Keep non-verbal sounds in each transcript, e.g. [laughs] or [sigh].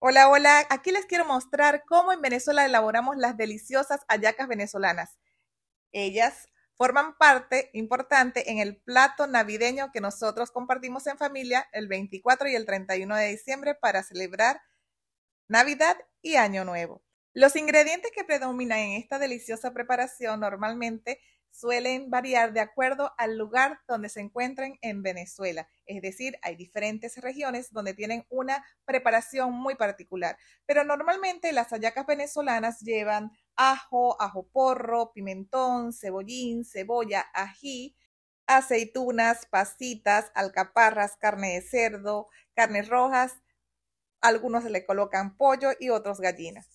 Hola, hola. Aquí les quiero mostrar cómo en Venezuela elaboramos las deliciosas hallacas venezolanas. Ellas forman parte importante en el plato navideño que nosotros compartimos en familia el 24 y el 31 de diciembre para celebrar Navidad y Año Nuevo. Los ingredientes que predominan en esta deliciosa preparación normalmente suelen variar de acuerdo al lugar donde se encuentren en Venezuela. Es decir, hay diferentes regiones donde tienen una preparación muy particular. Pero normalmente las hallacas venezolanas llevan ajo, ajo porro, pimentón, cebollín, cebolla, ají, aceitunas, pasitas, alcaparras, carne de cerdo, carnes rojas. Algunos le colocan pollo y otros gallinas.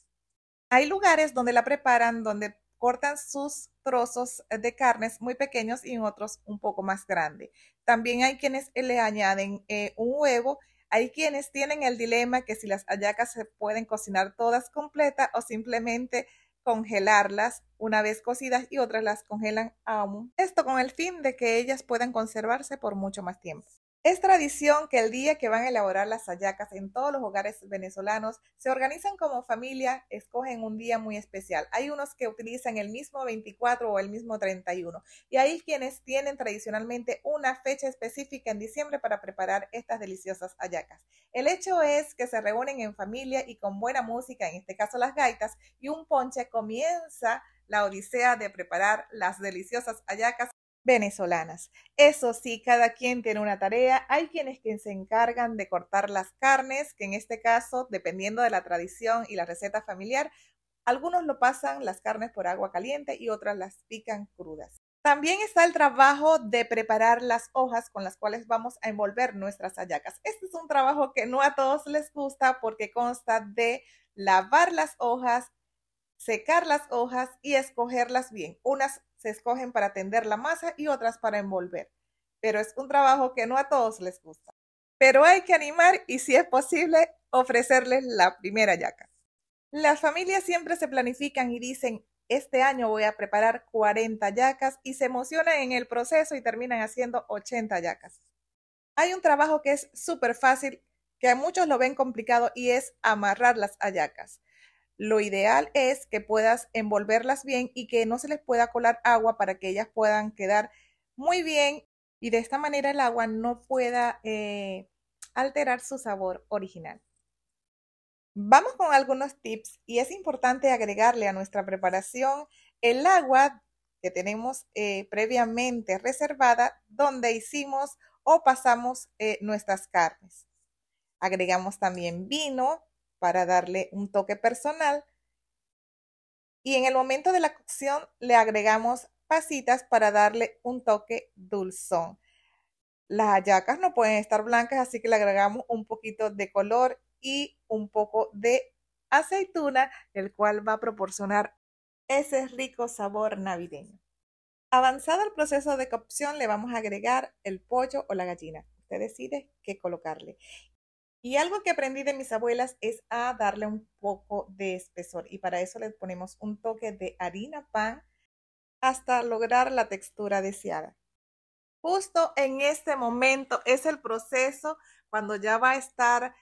Hay lugares donde la preparan, donde cortan sus trozos de carnes muy pequeños y otros un poco más grandes. También hay quienes le añaden eh, un huevo. Hay quienes tienen el dilema que si las ayacas se pueden cocinar todas completas o simplemente congelarlas una vez cocidas y otras las congelan aún. Esto con el fin de que ellas puedan conservarse por mucho más tiempo. Es tradición que el día que van a elaborar las hallacas en todos los hogares venezolanos se organizan como familia, escogen un día muy especial. Hay unos que utilizan el mismo 24 o el mismo 31 y hay quienes tienen tradicionalmente una fecha específica en diciembre para preparar estas deliciosas hallacas. El hecho es que se reúnen en familia y con buena música, en este caso las gaitas y un ponche comienza la odisea de preparar las deliciosas hallacas venezolanas. Eso sí, cada quien tiene una tarea. Hay quienes que se encargan de cortar las carnes, que en este caso, dependiendo de la tradición y la receta familiar, algunos lo pasan las carnes por agua caliente y otras las pican crudas. También está el trabajo de preparar las hojas con las cuales vamos a envolver nuestras hallacas. Este es un trabajo que no a todos les gusta porque consta de lavar las hojas, secar las hojas y escogerlas bien. Unas se escogen para tender la masa y otras para envolver. Pero es un trabajo que no a todos les gusta. Pero hay que animar y si es posible, ofrecerles la primera yaca. Las familias siempre se planifican y dicen, este año voy a preparar 40 yacas y se emocionan en el proceso y terminan haciendo 80 yacas. Hay un trabajo que es súper fácil, que a muchos lo ven complicado y es amarrar las ayacas. Lo ideal es que puedas envolverlas bien y que no se les pueda colar agua para que ellas puedan quedar muy bien y de esta manera el agua no pueda eh, alterar su sabor original. Vamos con algunos tips y es importante agregarle a nuestra preparación el agua que tenemos eh, previamente reservada donde hicimos o pasamos eh, nuestras carnes. Agregamos también vino, para darle un toque personal. Y en el momento de la cocción le agregamos pasitas para darle un toque dulzón. Las hallacas no pueden estar blancas, así que le agregamos un poquito de color y un poco de aceituna, el cual va a proporcionar ese rico sabor navideño. Avanzado el proceso de cocción, le vamos a agregar el pollo o la gallina. Usted decide qué colocarle. Y algo que aprendí de mis abuelas es a darle un poco de espesor y para eso le ponemos un toque de harina pan hasta lograr la textura deseada. Justo en este momento es el proceso cuando ya va a estar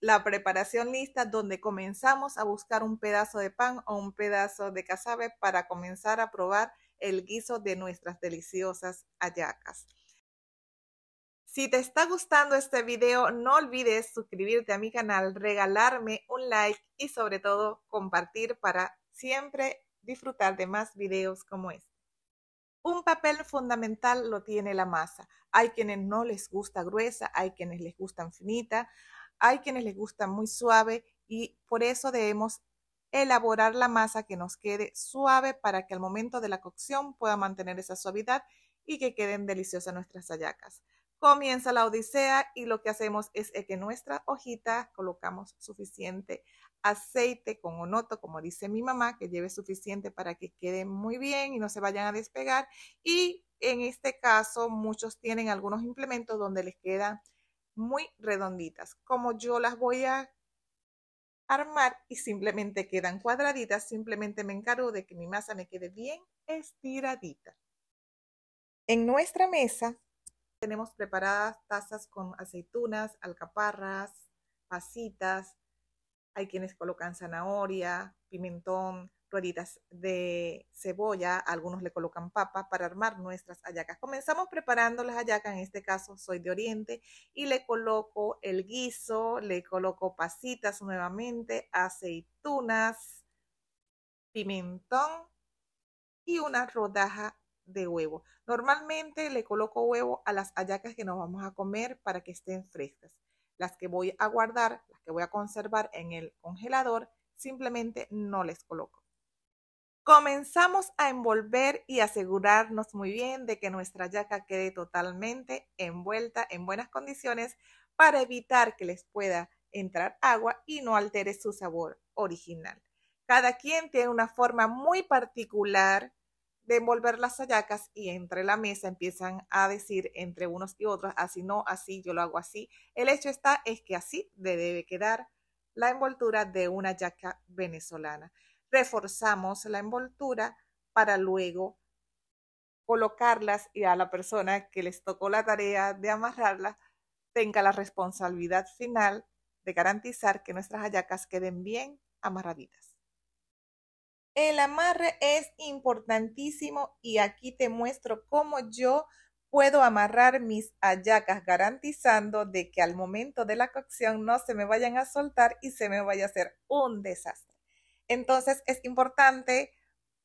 la preparación lista donde comenzamos a buscar un pedazo de pan o un pedazo de cazabe para comenzar a probar el guiso de nuestras deliciosas ayacas. Si te está gustando este video, no olvides suscribirte a mi canal, regalarme un like y sobre todo compartir para siempre disfrutar de más videos como este. Un papel fundamental lo tiene la masa. Hay quienes no les gusta gruesa, hay quienes les gusta finita, hay quienes les gusta muy suave y por eso debemos elaborar la masa que nos quede suave para que al momento de la cocción pueda mantener esa suavidad y que queden deliciosas nuestras hallacas comienza la odisea y lo que hacemos es que nuestra hojita colocamos suficiente aceite con onoto, como dice mi mamá, que lleve suficiente para que quede muy bien y no se vayan a despegar. Y en este caso, muchos tienen algunos implementos donde les quedan muy redonditas. Como yo las voy a armar y simplemente quedan cuadraditas, simplemente me encargo de que mi masa me quede bien estiradita. En nuestra mesa tenemos preparadas tazas con aceitunas, alcaparras, pasitas. Hay quienes colocan zanahoria, pimentón, rueditas de cebolla, algunos le colocan papas para armar nuestras hallacas. Comenzamos preparando las hallacas, en este caso soy de Oriente, y le coloco el guiso, le coloco pasitas nuevamente, aceitunas, pimentón y una rodaja de huevo. Normalmente le coloco huevo a las hallacas que nos vamos a comer para que estén frescas. Las que voy a guardar, las que voy a conservar en el congelador, simplemente no les coloco. Comenzamos a envolver y asegurarnos muy bien de que nuestra hallaca quede totalmente envuelta en buenas condiciones para evitar que les pueda entrar agua y no altere su sabor original. Cada quien tiene una forma muy particular de envolver las hallacas y entre la mesa empiezan a decir entre unos y otros, así no, así, yo lo hago así. El hecho está es que así debe quedar la envoltura de una hallaca venezolana. Reforzamos la envoltura para luego colocarlas y a la persona que les tocó la tarea de amarrarlas tenga la responsabilidad final de garantizar que nuestras hallacas queden bien amarraditas. El amarre es importantísimo y aquí te muestro cómo yo puedo amarrar mis hallacas garantizando de que al momento de la cocción no se me vayan a soltar y se me vaya a hacer un desastre. Entonces es importante,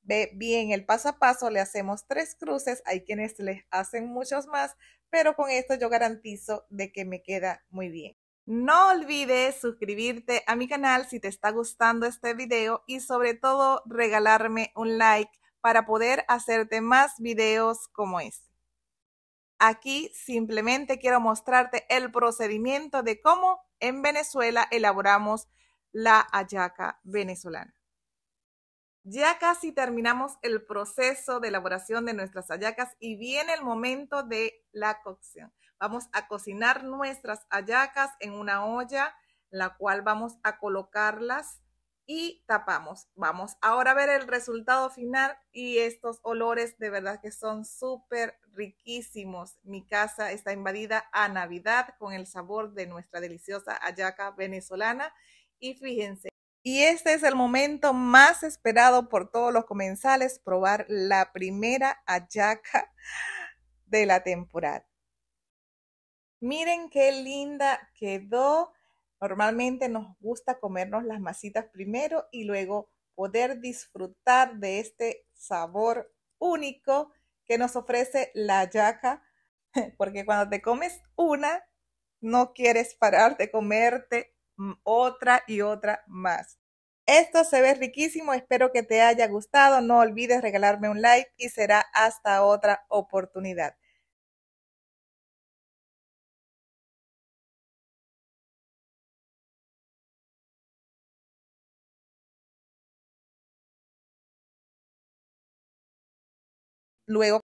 ver bien el paso a paso, le hacemos tres cruces, hay quienes les hacen muchos más, pero con esto yo garantizo de que me queda muy bien. No olvides suscribirte a mi canal si te está gustando este video y sobre todo regalarme un like para poder hacerte más videos como este. Aquí simplemente quiero mostrarte el procedimiento de cómo en Venezuela elaboramos la ayaca venezolana. Ya casi terminamos el proceso de elaboración de nuestras hallacas y viene el momento de la cocción. Vamos a cocinar nuestras hallacas en una olla, la cual vamos a colocarlas y tapamos. Vamos ahora a ver el resultado final y estos olores de verdad que son súper riquísimos. Mi casa está invadida a Navidad con el sabor de nuestra deliciosa hallaca venezolana y fíjense. Y este es el momento más esperado por todos los comensales, probar la primera ayaca de la temporada. Miren qué linda quedó. Normalmente nos gusta comernos las masitas primero y luego poder disfrutar de este sabor único que nos ofrece la yaca, [laughs] porque cuando te comes una, no quieres parar de comerte otra y otra más. Esto se ve riquísimo, espero que te haya gustado, no olvides regalarme un like y será hasta otra oportunidad. Luego